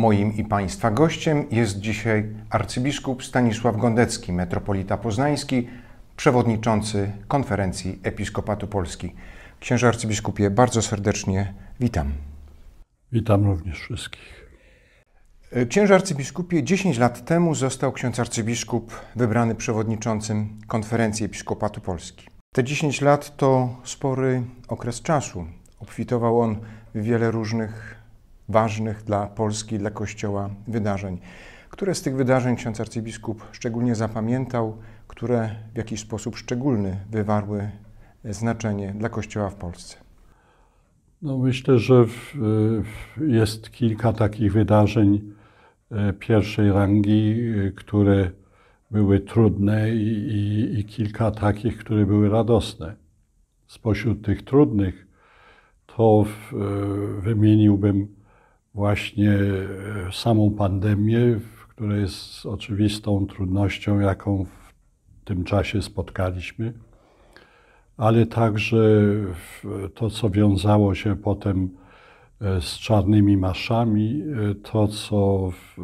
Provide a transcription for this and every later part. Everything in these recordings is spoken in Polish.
Moim i Państwa gościem jest dzisiaj arcybiskup Stanisław Gondecki, metropolita poznański, przewodniczący Konferencji Episkopatu Polski. Księże arcybiskupie, bardzo serdecznie witam. Witam również wszystkich. E, księże arcybiskupie, 10 lat temu został ksiądz arcybiskup wybrany przewodniczącym Konferencji Episkopatu Polski. Te 10 lat to spory okres czasu. Obfitował on w wiele różnych ważnych dla Polski, dla Kościoła wydarzeń. Które z tych wydarzeń ksiądz arcybiskup szczególnie zapamiętał, które w jakiś sposób szczególny wywarły znaczenie dla Kościoła w Polsce? No myślę, że jest kilka takich wydarzeń e, pierwszej rangi, e, które były trudne i, i, i, kilka takich, które były radosne. Spośród tych trudnych to e, wymieniłbym właśnie e, samą pandemię, która jest oczywistą trudnością, jaką w tym czasie spotkaliśmy, ale także to, co wiązało się potem e, z czarnymi maszami, e, to, co w,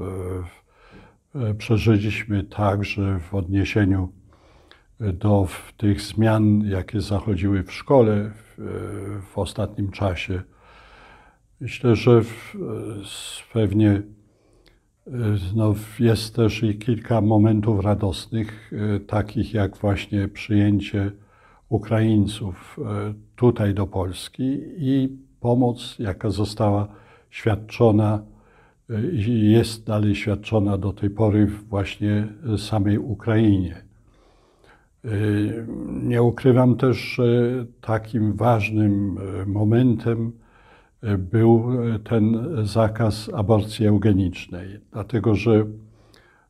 przeżyliśmy także w odniesieniu do tych zmian, jakie zachodziły w szkole w, w ostatnim czasie Myślę, że w, e, pewnie e, no, jest też i kilka momentów radosnych, e, takich jak właśnie przyjęcie Ukraińców tutaj do Polski i pomoc, jaka została świadczona i jest dalej świadczona do tej pory właśnie samej Ukrainie. Nie ukrywam też, że takim ważnym momentem, był e, ten zakaz aborcji eugenicznej, dlatego że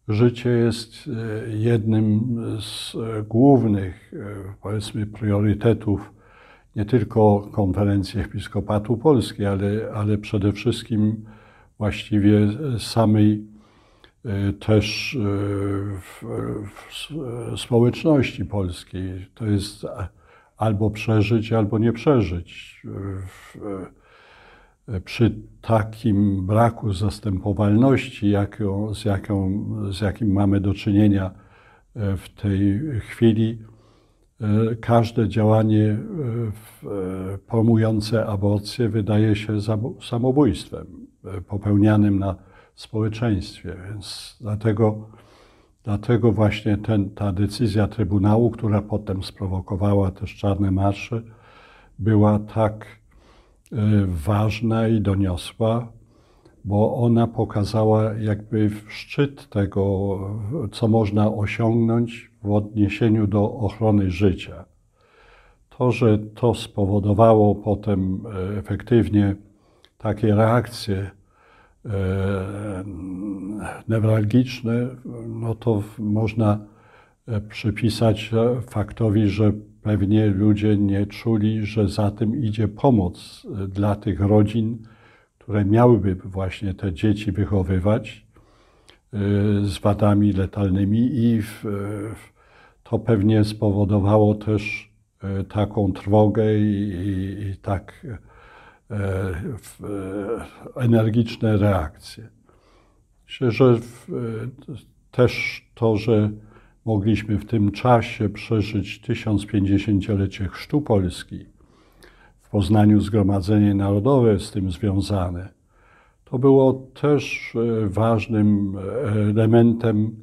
życie jest e, jednym z e, głównych, powiedzmy, priorytetów nie tylko konferencji Episkopatu Polski, ale, ale przede wszystkim właściwie samej też w, w społeczności polskiej. To jest albo przeżyć, albo nie przeżyć. W, przy takim braku zastępowalności, z, jaką, z jakim mamy do czynienia e, w tej chwili, e, każde działanie e, promujące aborcję wydaje się samobójstwem popełnianym na społeczeństwie. Więc dlatego, dlatego właśnie ten, ta decyzja Trybunału, która potem sprowokowała też czarne marsze, była tak Y, ważna i doniosła, bo ona pokazała jakby szczyt tego, co można osiągnąć w odniesieniu do ochrony życia. To, że to spowodowało potem y, efektywnie takie reakcje y, newralgiczne, no to można przypisać faktowi, że Pewnie ludzie nie czuli, że za tym idzie pomoc e, dla tych rodzin, które miałyby właśnie te dzieci wychowywać e, z wadami letalnymi, i e, to pewnie spowodowało też taką trwogę i, i, tak energiczne reakcje. Myślę, że też to, że mogliśmy w tym czasie przeżyć 1050-lecie Chrztu Polski. W Poznaniu Zgromadzenie Narodowe z tym związane. To było też e, ważnym e, elementem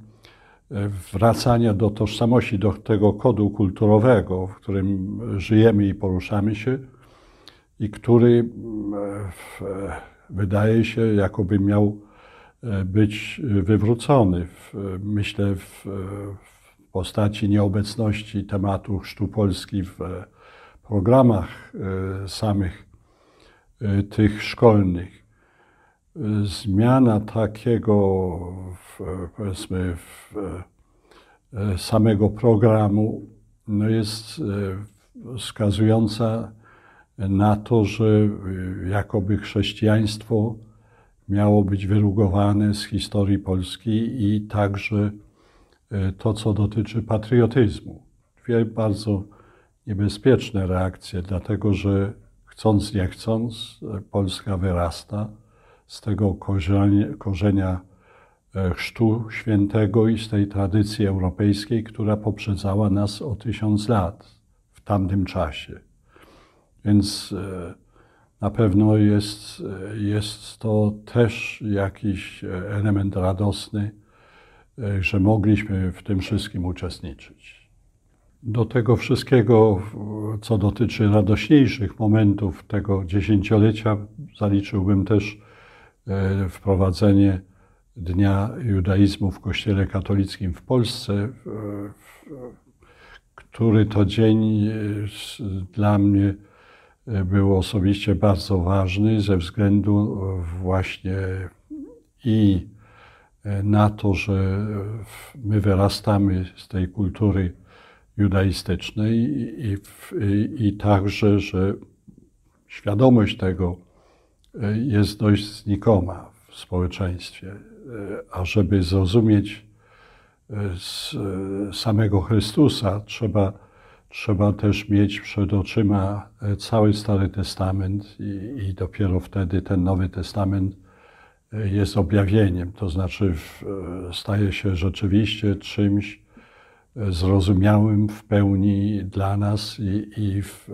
e, wracania do tożsamości, do tego kodu kulturowego, w którym żyjemy i poruszamy się i który wydaje się, jakoby miał być wywrócony, w, myślę, w, postaci nieobecności tematu chrztu Polski w e, programach e, samych e, tych szkolnych. Zmiana takiego, powiedzmy, samego programu no jest wskazująca na to, że jakoby chrześcijaństwo miało być wyrugowane z historii Polski i także Y, to, co dotyczy patriotyzmu. Dwie bardzo niebezpieczne reakcje, dlatego że chcąc, nie chcąc, y, Polska wyrasta z tego korzenia, y, chrztu świętego i z tej tradycji europejskiej, która poprzedzała nas o tysiąc lat w tamtym czasie. Więc na pewno jest, jest to też jakiś element radosny E, że mogliśmy w tym wszystkim uczestniczyć. Do tego wszystkiego, co dotyczy radośniejszych momentów tego dziesięciolecia, zaliczyłbym też e, wprowadzenie Dnia Judaizmu w Kościele Katolickim w Polsce, który to dzień e, dla mnie był osobiście bardzo ważny ze względu właśnie i na to, że my wyrastamy z tej kultury judaistycznej i, i, i także, że świadomość tego e, jest dość znikoma w społeczeństwie. E, a żeby zrozumieć e, z samego Chrystusa, trzeba, trzeba też mieć przed oczyma cały Stary Testament i, i dopiero wtedy ten Nowy Testament jest objawieniem, to znaczy e, staje się rzeczywiście czymś e, zrozumiałym w pełni dla nas i, i w, e,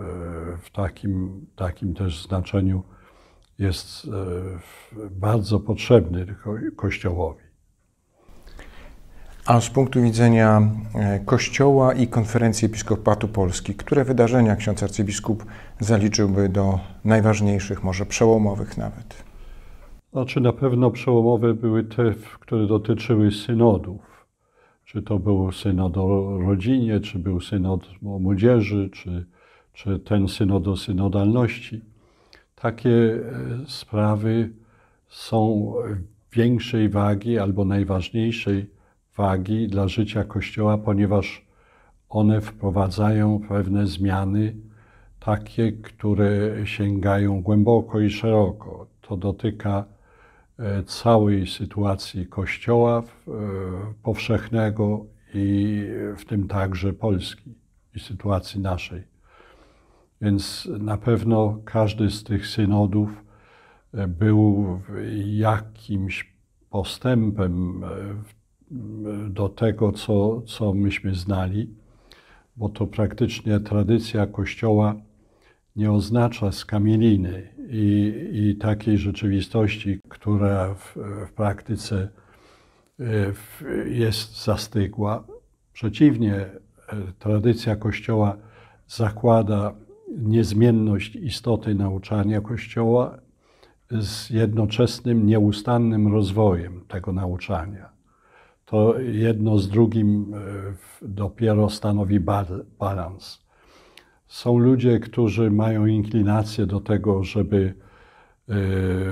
w, takim, takim też znaczeniu jest bardzo potrzebny Kościołowi. A z punktu widzenia Kościoła i Konferencji Episkopatu Polski, które wydarzenia ksiądz arcybiskup zaliczyłby do najważniejszych, może przełomowych nawet? Znaczy na pewno przełomowe były te, które dotyczyły synodów. Czy to był synod o rodzinie, czy był synod o młodzieży, czy, czy ten synod o synodalności. Takie e, sprawy są większej wagi albo najważniejszej wagi dla życia Kościoła, ponieważ one wprowadzają pewne zmiany, takie, które sięgają głęboko i szeroko. To dotyka E, całej sytuacji Kościoła e, powszechnego i e, w tym także Polski i sytuacji naszej. Więc na pewno każdy z tych synodów był jakimś postępem do tego, co, co myśmy znali, bo to praktycznie tradycja Kościoła nie oznacza skamieliny i, i takiej rzeczywistości, która w, w praktyce e, w, jest zastygła. Przeciwnie, e, tradycja Kościoła zakłada niezmienność istoty nauczania Kościoła z jednoczesnym, nieustannym rozwojem tego nauczania. To jedno z drugim e, dopiero stanowi balans. Są ludzie, którzy mają inklinację do tego, żeby e,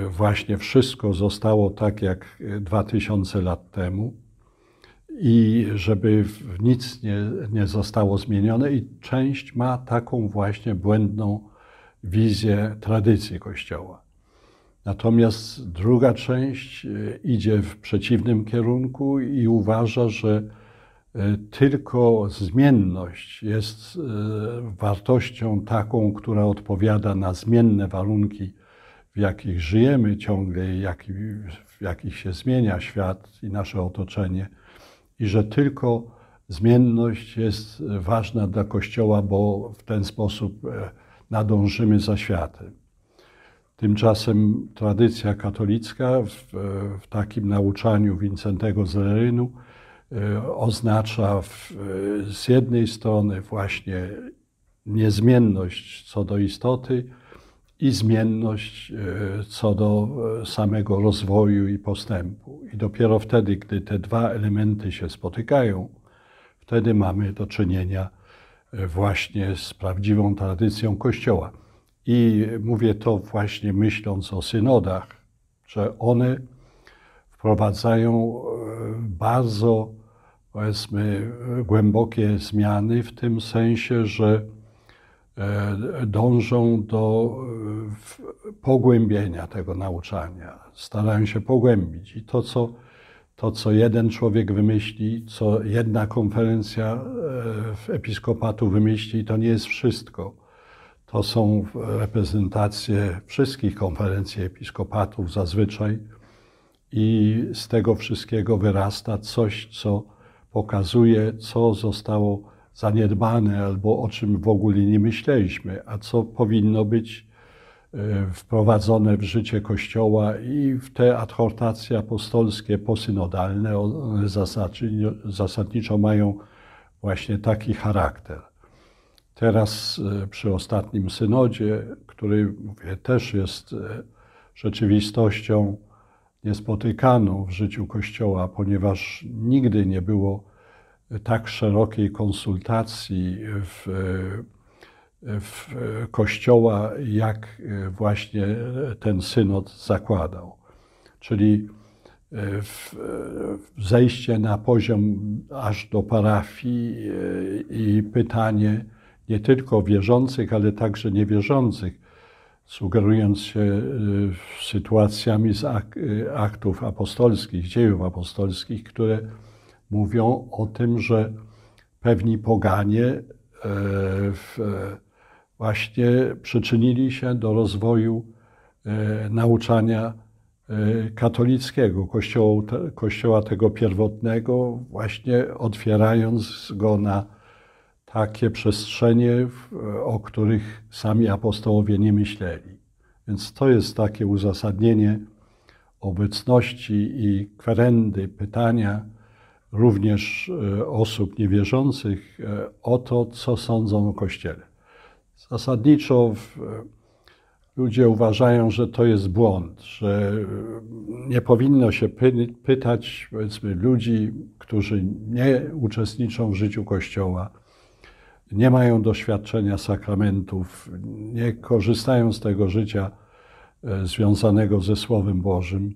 właśnie wszystko zostało tak jak 2000 lat temu i żeby nic nie, nie zostało zmienione, i część ma taką właśnie błędną wizję tradycji Kościoła. Natomiast druga część e, idzie w przeciwnym kierunku i uważa, że E, tylko zmienność jest e, wartością taką, która odpowiada na zmienne warunki, w jakich żyjemy ciągle, w jakich się zmienia świat i nasze otoczenie, i że tylko zmienność jest ważna dla Kościoła, bo w ten sposób e, nadążymy za światem. Tymczasem tradycja katolicka w, w takim nauczaniu Wincentego z Lerynu E, oznacza w, e, z jednej strony właśnie niezmienność co do istoty i zmienność e, co do samego rozwoju i postępu. I dopiero wtedy, gdy te dwa elementy się spotykają, wtedy mamy do czynienia właśnie z prawdziwą tradycją Kościoła. I mówię to właśnie myśląc o synodach, że one wprowadzają bardzo powiedzmy, głębokie zmiany w tym sensie, że e, dążą do e, pogłębienia tego nauczania, starają się pogłębić. I to, co, to, co jeden człowiek wymyśli, co jedna konferencja e, w episkopatu wymyśli, to nie jest wszystko. To są reprezentacje wszystkich konferencji episkopatów zazwyczaj i z tego wszystkiego wyrasta coś, co pokazuje, co zostało zaniedbane albo o czym w ogóle nie myśleliśmy, a co powinno być e, wprowadzone w życie Kościoła i w te adhortacje apostolskie posynodalne zasadniczo mają właśnie taki charakter. Teraz e, przy ostatnim synodzie, który mówię, też jest e, rzeczywistością niespotykaną w życiu Kościoła, ponieważ nigdy nie było tak szerokiej konsultacji w, w Kościoła, jak właśnie ten synod zakładał. Czyli e, zejście na poziom aż do parafii e, i pytanie nie tylko wierzących, ale także niewierzących, sugerując się e, sytuacjami z e, aktów apostolskich, dziejów apostolskich, które mówią o tym, że pewni poganie e, właśnie przyczynili się do rozwoju nauczania katolickiego, kościoła, tego pierwotnego, właśnie otwierając go na takie przestrzenie, o których sami apostołowie nie myśleli. Więc to jest takie uzasadnienie obecności i kwerendy, pytania również e, osób niewierzących e, o to, co sądzą o Kościele. Zasadniczo e, ludzie uważają, że to jest błąd, że nie powinno się pytać powiedzmy, ludzi, którzy nie uczestniczą w życiu Kościoła, nie mają doświadczenia sakramentów, nie korzystają z tego życia e, związanego ze Słowem Bożym.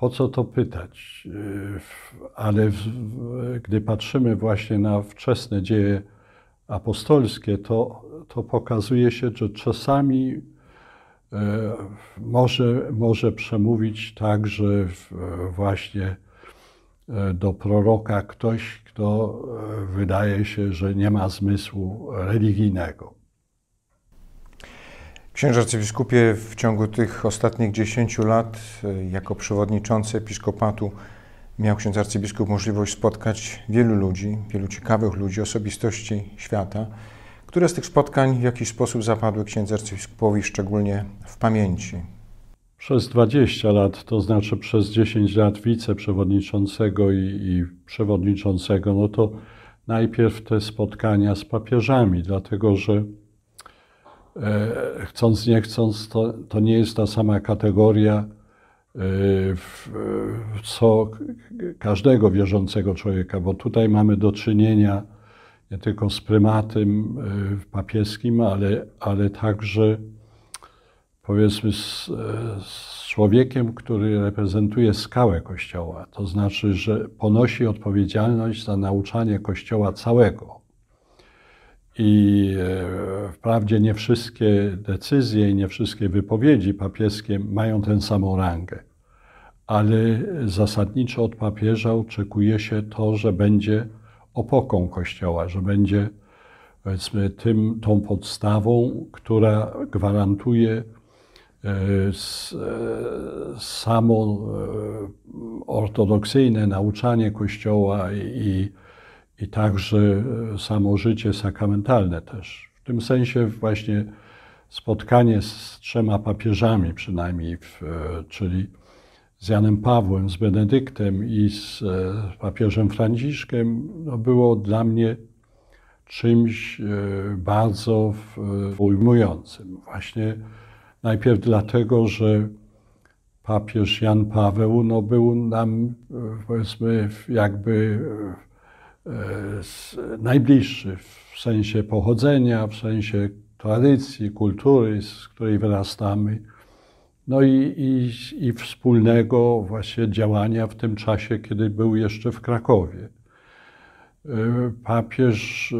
Po co to pytać? E, ale gdy patrzymy właśnie na wczesne dzieje apostolskie, to, to pokazuje się, że czasami e, może, może przemówić także właśnie E, do proroka ktoś, kto e, wydaje się, że nie ma zmysłu religijnego. Księże arcybiskupie, w ciągu tych ostatnich 10 lat, e, jako przewodniczący episkopatu, miał ksiądz arcybiskup możliwość spotkać wielu ludzi, wielu ciekawych ludzi, osobistości świata. Które z tych spotkań w jakiś sposób zapadły księdze arcybiskupowi szczególnie w pamięci? Przez 20 lat, to znaczy przez 10 lat wiceprzewodniczącego i, i przewodniczącego, no to najpierw te spotkania z papieżami, dlatego że e, chcąc nie chcąc, to, to, nie jest ta sama kategoria, e, co każdego wierzącego człowieka, bo tutaj mamy do czynienia nie tylko z prymatem e, papieskim, ale, ale także powiedzmy z, z człowiekiem, który reprezentuje skałę Kościoła, to znaczy, że ponosi odpowiedzialność za nauczanie Kościoła całego. I e, wprawdzie nie wszystkie decyzje i nie wszystkie wypowiedzi papieskie mają tę samą rangę, ale zasadniczo od papieża oczekuje się to, że będzie opoką Kościoła, że będzie powiedzmy tym, tą podstawą, która gwarantuje E, e, samo e, ortodoksyjne nauczanie Kościoła i, i także samo życie sakramentalne też. W tym sensie właśnie spotkanie z trzema papieżami przynajmniej, w, czyli z Janem Pawłem, z Benedyktem i z papieżem Franciszkiem, no było dla mnie czymś bardzo ujmującym. Właśnie Najpierw dlatego, że papież Jan Paweł no, był nam, e, powiedzmy, jakby e, najbliższy w sensie pochodzenia, w sensie tradycji, kultury, z której wyrastamy, no i, i, i wspólnego właśnie działania w tym czasie, kiedy był jeszcze w Krakowie. E, papież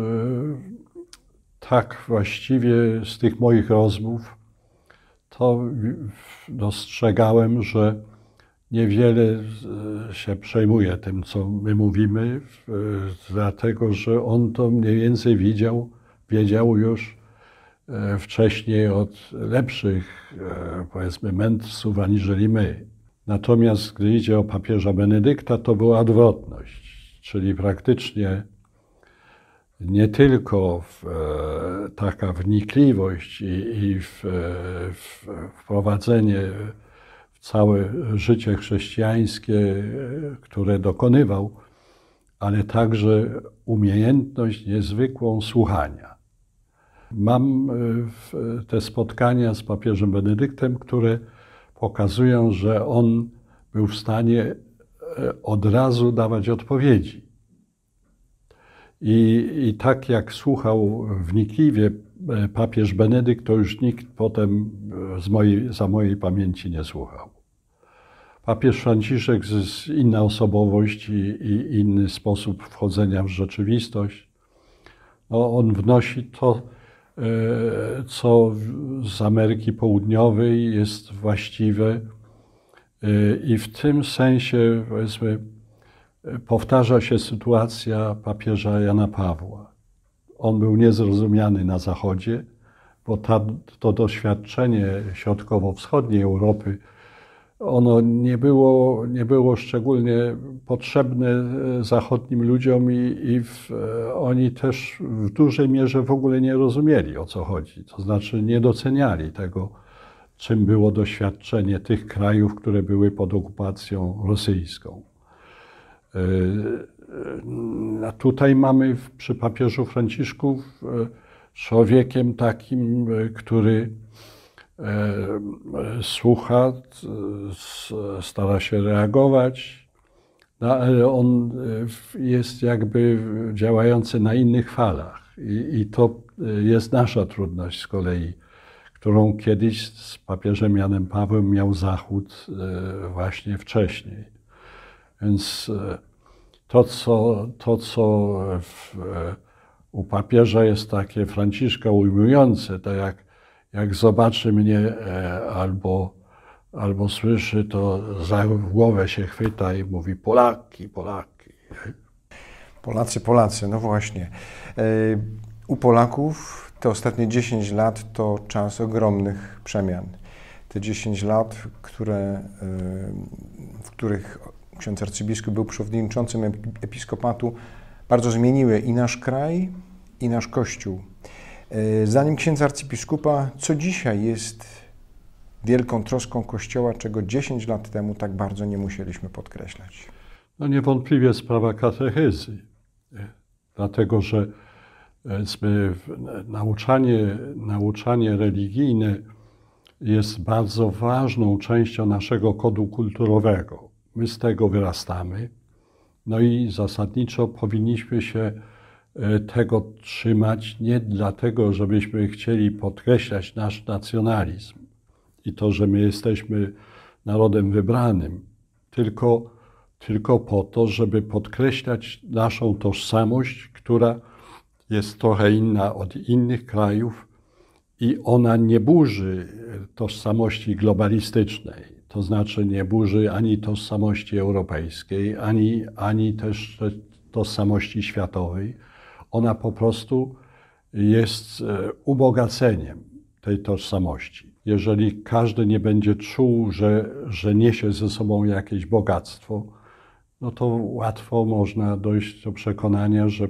tak właściwie z tych moich rozmów to dostrzegałem, że niewiele e, się przejmuje tym, co my mówimy, e, dlatego że on to mniej więcej widział, wiedział już e, wcześniej od lepszych, powiedzmy, mędrców aniżeli my. Natomiast gdy idzie o papieża Benedykta, to była odwrotność, czyli praktycznie nie tylko w, e, taka wnikliwość i, i w, e, w wprowadzenie w całe życie chrześcijańskie, e, które dokonywał, ale także umiejętność niezwykłą słuchania. Mam te spotkania z papieżem Benedyktem, które pokazują, że on był w stanie od razu dawać odpowiedzi i, I tak jak słuchał wnikliwie e, papież Benedykt, to już nikt potem e, mojej, za mojej pamięci nie słuchał. Papież Franciszek z inna osobowość i, i, inny sposób wchodzenia w rzeczywistość. No, on wnosi to, e, co z Ameryki Południowej jest właściwe i w tym sensie, powiedzmy, powtarza się sytuacja papieża Jana Pawła. On był niezrozumiany na Zachodzie, bo to doświadczenie środkowo-wschodniej Europy, ono nie było, nie było szczególnie potrzebne e, zachodnim ludziom i, i w, e, oni też w dużej mierze w ogóle nie rozumieli o co chodzi. To znaczy nie doceniali tego, czym było doświadczenie tych krajów, które były pod okupacją rosyjską. Yy, yy, a tutaj mamy przy papieżu Franciszku człowiekiem takim, yy, który słucha, stara się reagować, no, ale on jest jakby działający na innych falach. I, I, to jest nasza trudność z kolei, którą kiedyś z papieżem Janem Pawłem miał Zachód właśnie wcześniej. Więc to, co, to, co w, u papieża jest takie Franciszka ujmujące, to jak, jak zobaczy mnie e, albo, albo słyszy, to za głowę się chwyta i mówi Polaki, Polaki. Polacy, Polacy, no właśnie. E, u Polaków te ostatnie 10 lat to czas ogromnych przemian. Te 10 lat, które, e, w których ksiądz arcybiskup był przewodniczącym episkopatu, bardzo zmieniły i nasz kraj, i nasz Kościół. E, zanim księdza arcybiskupa, co dzisiaj jest wielką troską Kościoła, czego 10 lat temu tak bardzo nie musieliśmy podkreślać? No niewątpliwie sprawa katechezy, e, dlatego że e, nauczanie, nauczanie religijne jest bardzo ważną częścią naszego kodu kulturowego. My z tego wyrastamy. No i zasadniczo powinniśmy się e, tego trzymać nie dlatego, żebyśmy chcieli podkreślać nasz nacjonalizm i to, że my jesteśmy narodem wybranym, tylko, tylko po to, żeby podkreślać naszą tożsamość, która jest trochę inna od innych krajów i ona nie burzy tożsamości globalistycznej to znaczy nie burzy ani tożsamości europejskiej, ani, ani też tożsamości światowej. Ona po prostu jest e, ubogaceniem tej tożsamości. Jeżeli każdy nie będzie czuł, że, że niesie ze sobą jakieś bogactwo, no to łatwo można dojść do przekonania, że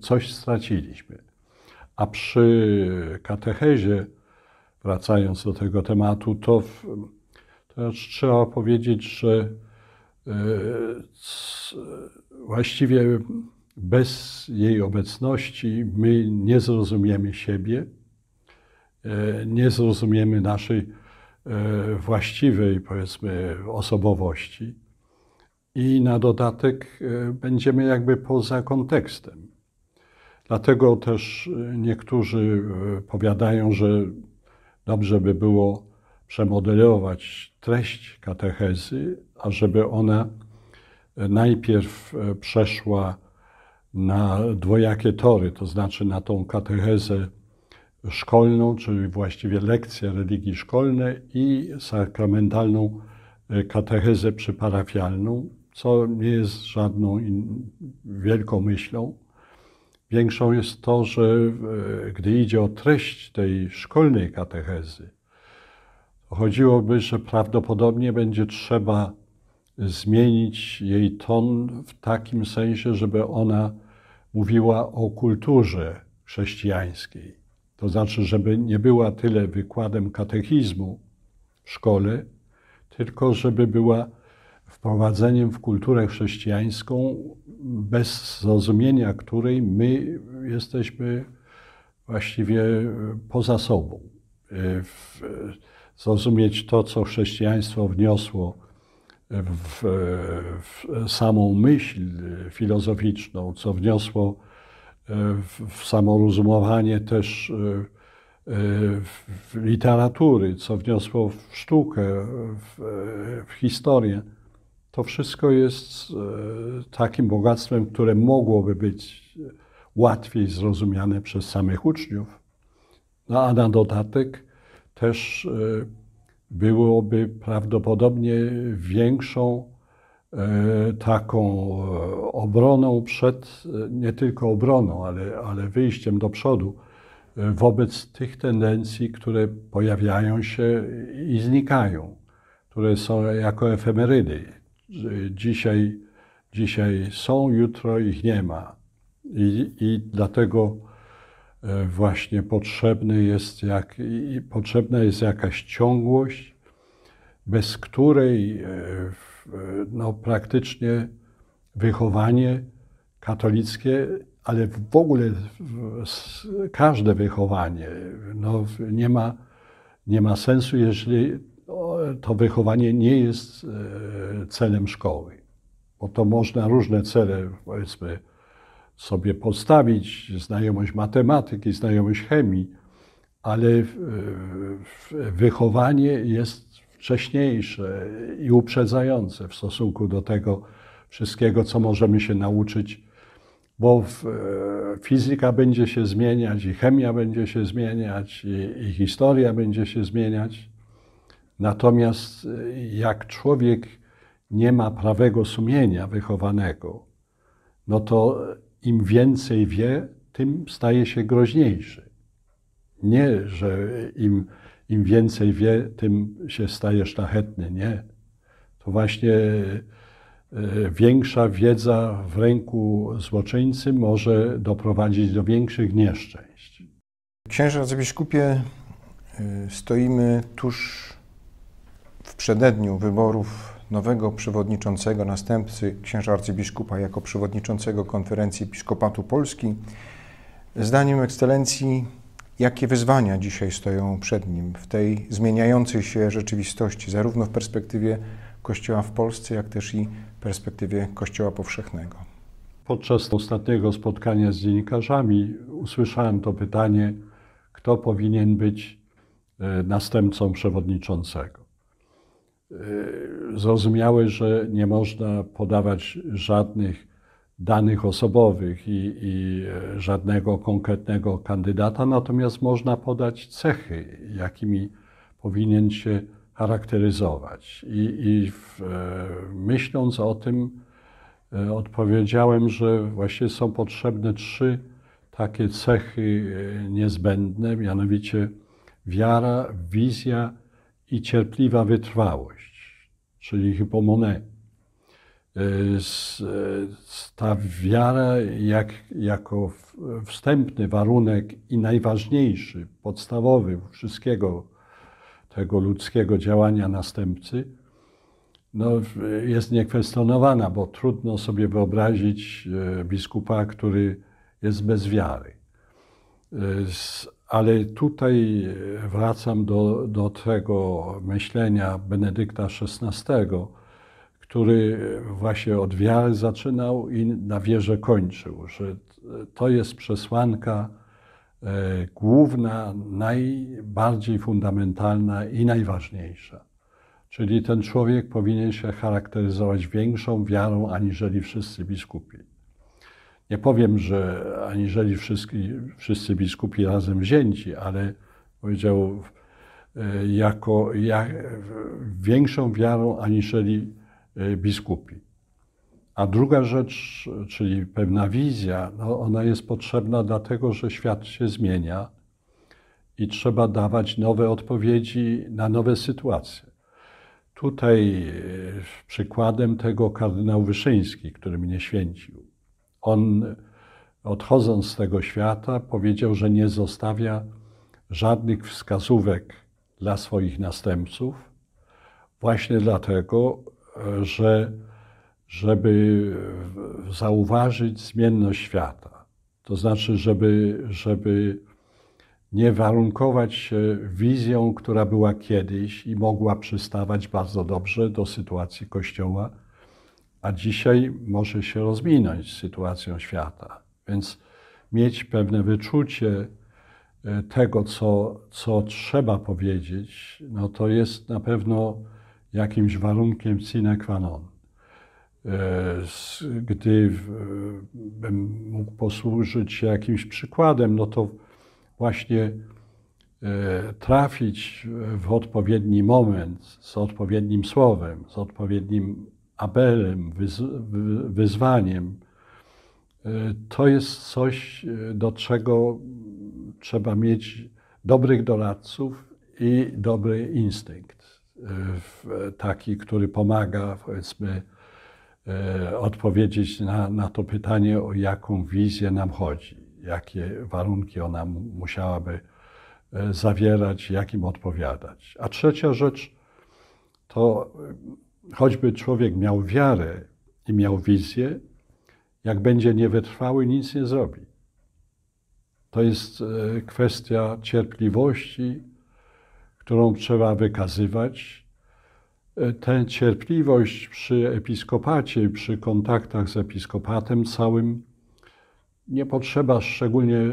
coś straciliśmy. A przy katechezie, wracając do tego tematu, to w, Teraz trzeba powiedzieć, że e, właściwie bez jej obecności my nie zrozumiemy siebie, e, nie zrozumiemy naszej e, właściwej, powiedzmy, osobowości i na dodatek będziemy jakby poza kontekstem. Dlatego też niektórzy powiadają, że dobrze by było przemodelować treść katechezy, ażeby ona najpierw e, przeszła na dwojakie tory, to znaczy na tą katechezę szkolną, czyli właściwie lekcje religii szkolne i sakramentalną e, katechezę przyparafialną, co nie jest żadną wielką myślą. Większą jest to, że e, gdy idzie o treść tej szkolnej katechezy, chodziłoby, że prawdopodobnie będzie trzeba zmienić jej ton w takim sensie, żeby ona mówiła o kulturze chrześcijańskiej. To znaczy, żeby nie była tyle wykładem katechizmu w szkole, tylko żeby była wprowadzeniem w kulturę chrześcijańską, bez zrozumienia której my jesteśmy właściwie poza sobą. E, w, zrozumieć to, co chrześcijaństwo wniosło w, w samą myśl filozoficzną, co wniosło e, w, w samoruzumowanie też e, e, w literatury, co wniosło w sztukę, w, w historię. To wszystko jest takim bogactwem, które mogłoby być łatwiej zrozumiane przez samych uczniów. No a na dodatek, też e, byłoby prawdopodobnie większą e, taką e, obroną przed, nie tylko obroną, ale, ale wyjściem do przodu wobec tych tendencji, które pojawiają się i znikają, które są jako efemerydy. Dzisiaj, dzisiaj są, jutro ich nie ma. I, i dlatego E, właśnie potrzebny jest jak, potrzebna jest jakaś ciągłość, bez której e, e, no, praktycznie wychowanie katolickie, ale w ogóle każde wychowanie no, nie, ma, nie ma sensu, jeżeli to wychowanie nie jest celem szkoły. Bo to można różne cele, powiedzmy, sobie postawić znajomość matematyki, znajomość chemii, ale wychowanie jest wcześniejsze i uprzedzające w stosunku do tego wszystkiego, co możemy się nauczyć, bo fizyka będzie się zmieniać, i chemia będzie się zmieniać, i, i historia będzie się zmieniać. Natomiast jak człowiek nie ma prawego sumienia wychowanego, no to im więcej wie, tym staje się groźniejszy. Nie, że im, im więcej wie, tym się staje szlachetny. Nie. To właśnie e, większa wiedza w ręku złoczyńcy może doprowadzić do większych nieszczęść. Księża arcybiskupie, e, stoimy tuż w przededniu wyborów nowego przewodniczącego, następcy księża arcybiskupa jako przewodniczącego konferencji Episkopatu Polski. Zdaniem ekscelencji, jakie wyzwania dzisiaj stoją przed nim w tej zmieniającej się rzeczywistości, zarówno w perspektywie Kościoła w Polsce, jak też i perspektywie Kościoła powszechnego? Podczas ostatniego spotkania z dziennikarzami usłyszałem to pytanie, kto powinien być e, następcą przewodniczącego. Y, zrozumiały, że nie można podawać żadnych danych osobowych i, i, e, żadnego konkretnego kandydata, natomiast można podać cechy, jakimi powinien się charakteryzować. I, i w, e, myśląc o tym, e, odpowiedziałem, że właśnie są potrzebne trzy takie cechy niezbędne, mianowicie wiara, wizja i cierpliwa wytrwałość, czyli hipomone. E, e, ta wiara jak, jako wstępny warunek i najważniejszy, podstawowy wszystkiego tego ludzkiego działania następcy, no, jest niekwestionowana, bo trudno sobie wyobrazić e, biskupa, który jest bez wiary. Ale tutaj e, wracam do, do tego myślenia Benedykta XVI, który e, właśnie od wiary zaczynał i na wierze kończył, że e, to jest przesłanka główna, najbardziej fundamentalna i najważniejsza. Czyli ten człowiek powinien się charakteryzować większą wiarą aniżeli wszyscy biskupi nie powiem, że aniżeli wszyscy, wszyscy biskupi razem wzięci, ale powiedział, e, jako jak, większą wiarą aniżeli e, biskupi. A druga rzecz, czyli pewna wizja, no ona jest potrzebna dlatego, że świat się zmienia i trzeba dawać nowe odpowiedzi na nowe sytuacje. Tutaj e, przykładem tego kardynał Wyszyński, który mnie święcił on, odchodząc z tego świata, powiedział, że nie zostawia żadnych wskazówek dla swoich następców, właśnie dlatego, że żeby zauważyć zmienność świata. To znaczy, żeby, żeby nie warunkować się wizją, która była kiedyś i mogła przystawać bardzo dobrze do sytuacji Kościoła, a dzisiaj może się rozminąć z sytuacją świata. Więc mieć pewne wyczucie e, tego, co, co trzeba powiedzieć, no to jest na pewno jakimś warunkiem sine qua non. E, Gdybym mógł posłużyć się jakimś przykładem, no to właśnie e, trafić w odpowiedni moment z odpowiednim słowem, z odpowiednim apelem, wyzwaniem, e, to jest coś, e, do czego trzeba mieć dobrych doradców i dobry instynkt, e, taki, który pomaga, powiedzmy, odpowiedzieć na, na to pytanie, o jaką wizję nam chodzi, jakie warunki ona musiałaby zawierać, jakim odpowiadać. A trzecia rzecz to choćby człowiek miał wiarę i miał wizję, jak będzie niewytrwały, nic nie zrobi. To jest e, kwestia cierpliwości, którą trzeba wykazywać. E, tę cierpliwość przy episkopacie, przy kontaktach z episkopatem całym nie potrzeba szczególnie e,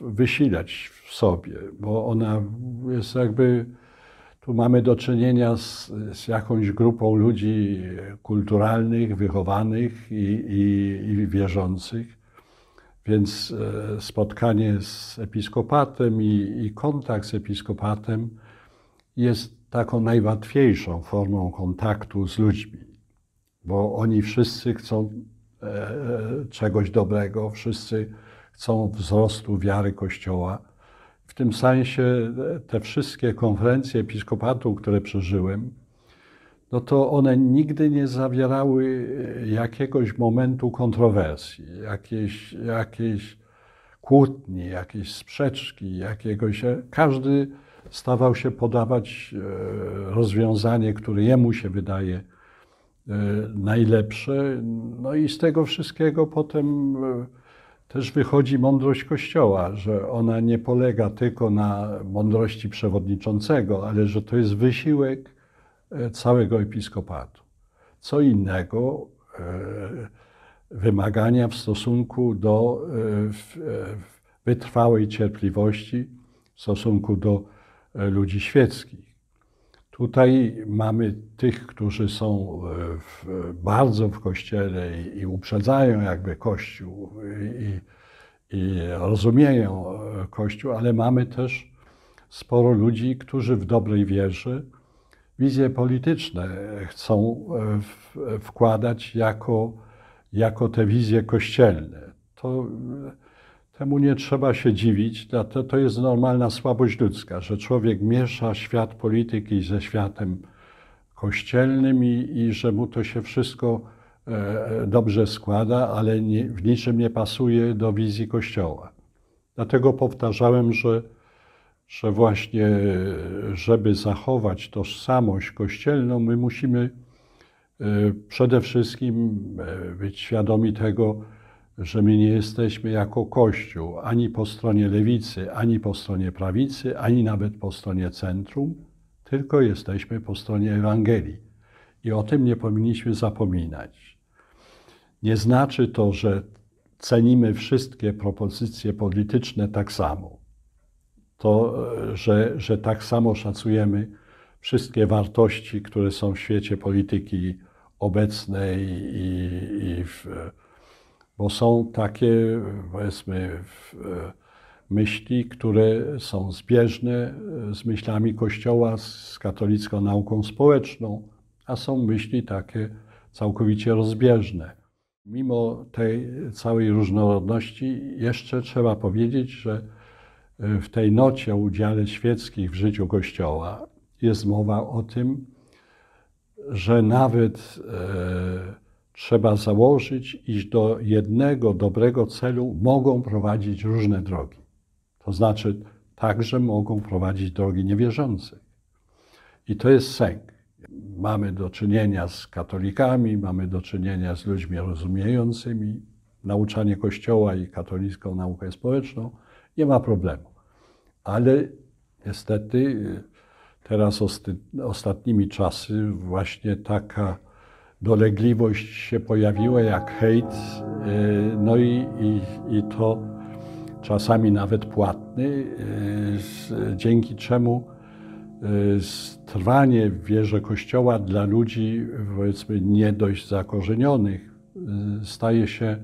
wysilać w sobie, bo ona jest jakby tu mamy do czynienia z, z jakąś grupą ludzi kulturalnych, wychowanych i, i, i wierzących. Więc e, spotkanie z episkopatem i, i, kontakt z episkopatem jest taką najłatwiejszą formą kontaktu z ludźmi, bo oni wszyscy chcą e, e, czegoś dobrego, wszyscy chcą wzrostu wiary Kościoła. W tym sensie te wszystkie konferencje episkopatu, które przeżyłem, no to one nigdy nie zawierały jakiegoś momentu kontrowersji, jakiejś, jakiejś kłótni, jakiejś sprzeczki, jakiegoś. E, każdy stawał się podawać e, rozwiązanie, które jemu się wydaje e, najlepsze. No i z tego wszystkiego potem też wychodzi mądrość Kościoła, że ona nie polega tylko na mądrości przewodniczącego, ale że to jest wysiłek e, całego episkopatu. Co innego e, wymagania w stosunku do e, wytrwałej cierpliwości, w stosunku do ludzi świeckich. Tutaj mamy tych, którzy są e, w, bardzo w kościele i, i, uprzedzają jakby kościół i, i rozumieją e, kościół, ale mamy też sporo ludzi, którzy w dobrej wierze wizje polityczne chcą e, w, wkładać jako, jako te wizje kościelne. To Temu nie trzeba się dziwić, to, to jest normalna słabość ludzka, że człowiek miesza świat polityki ze światem kościelnym i, i że mu to się wszystko e, e, dobrze składa, ale nie, w niczym nie pasuje do wizji Kościoła. Dlatego powtarzałem, że, że właśnie, żeby zachować tożsamość kościelną, my musimy e, przede wszystkim e, być świadomi tego, że my nie jesteśmy jako Kościół ani po stronie lewicy, ani po stronie prawicy, ani nawet po stronie centrum, tylko jesteśmy po stronie Ewangelii. I o tym nie powinniśmy zapominać. Nie znaczy to, że cenimy wszystkie propozycje polityczne tak samo. To, że, że tak samo szacujemy wszystkie wartości, które są w świecie polityki obecnej i, i w, bo są takie, powiedzmy, e, myśli, które są zbieżne e, z myślami Kościoła, z katolicką nauką społeczną, a są myśli takie całkowicie rozbieżne. Mimo tej całej różnorodności, jeszcze trzeba powiedzieć, że e, w tej nocie o udziale świeckich w życiu Kościoła jest mowa o tym, że nawet e, trzeba założyć, iż do jednego dobrego celu mogą prowadzić różne drogi. To znaczy, także mogą prowadzić drogi niewierzących. I to jest sęk. Mamy do czynienia z katolikami, mamy do czynienia z ludźmi rozumiejącymi nauczanie Kościoła i katolicką naukę społeczną. Nie ma problemu. Ale niestety y, teraz ostatnimi czasy właśnie taka dolegliwość się pojawiła jak hejt, y, no i, i, i to czasami nawet płatny, y, dzięki czemu y, trwanie w wierze Kościoła dla ludzi, powiedzmy, nie dość zakorzenionych, staje się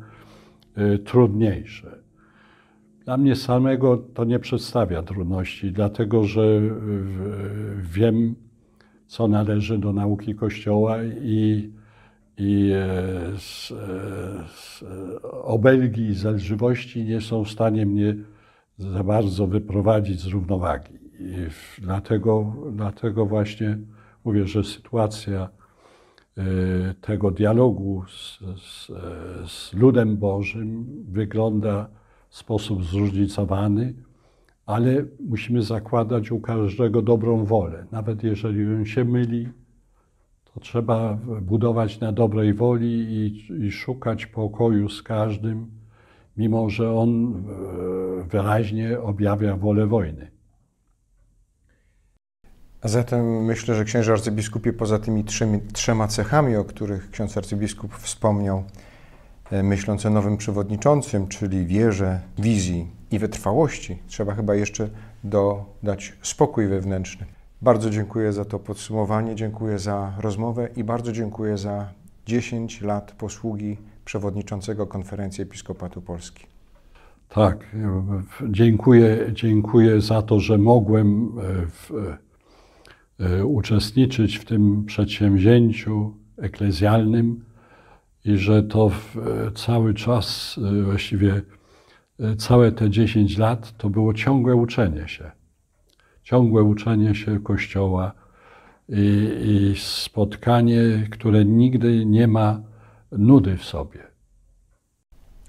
trudniejsze. Dla mnie samego to nie przedstawia trudności, dlatego że wiem, co należy do nauki Kościoła i i e, z, e, z e, obelgi i zelżywości nie są w stanie mnie za bardzo wyprowadzić z równowagi. I dlatego, dlatego właśnie mówię, że sytuacja tego dialogu z, z, z ludem Bożym wygląda w sposób zróżnicowany, ale musimy zakładać u każdego dobrą wolę. Nawet jeżeli on się myli, to trzeba budować na dobrej woli i, i szukać pokoju z każdym, mimo że on e, wyraźnie objawia wolę wojny. A zatem myślę, że księże arcybiskupie poza tymi trzema cechami, o których ksiądz arcybiskup wspomniał, e, myśląc o nowym przewodniczącym, czyli wierze, wizji i wytrwałości, trzeba chyba jeszcze dodać spokój wewnętrzny. Bardzo dziękuję za to podsumowanie, dziękuję za rozmowę i bardzo dziękuję za 10 lat posługi przewodniczącego Konferencji Episkopatu Polski. Tak, e, dziękuję, dziękuję za to, że mogłem e, w, e, uczestniczyć w tym przedsięwzięciu eklezjalnym i że to cały czas, właściwie całe te 10 lat, to było ciągłe uczenie się ciągłe uczenie się Kościoła i, i spotkanie, które nigdy nie ma nudy w sobie.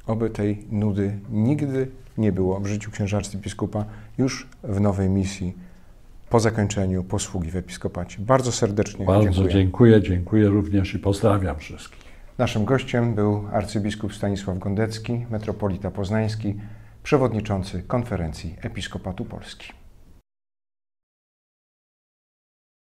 Oby tej nudy nigdy nie było w życiu księża arcybiskupa już w nowej misji po zakończeniu posługi w episkopacie. Bardzo serdecznie Bardzo dziękuję. Bardzo dziękuję, dziękuję również i pozdrawiam wszystkich. Naszym gościem był arcybiskup Stanisław Gondecki, metropolita poznański, przewodniczący konferencji Episkopatu Polski.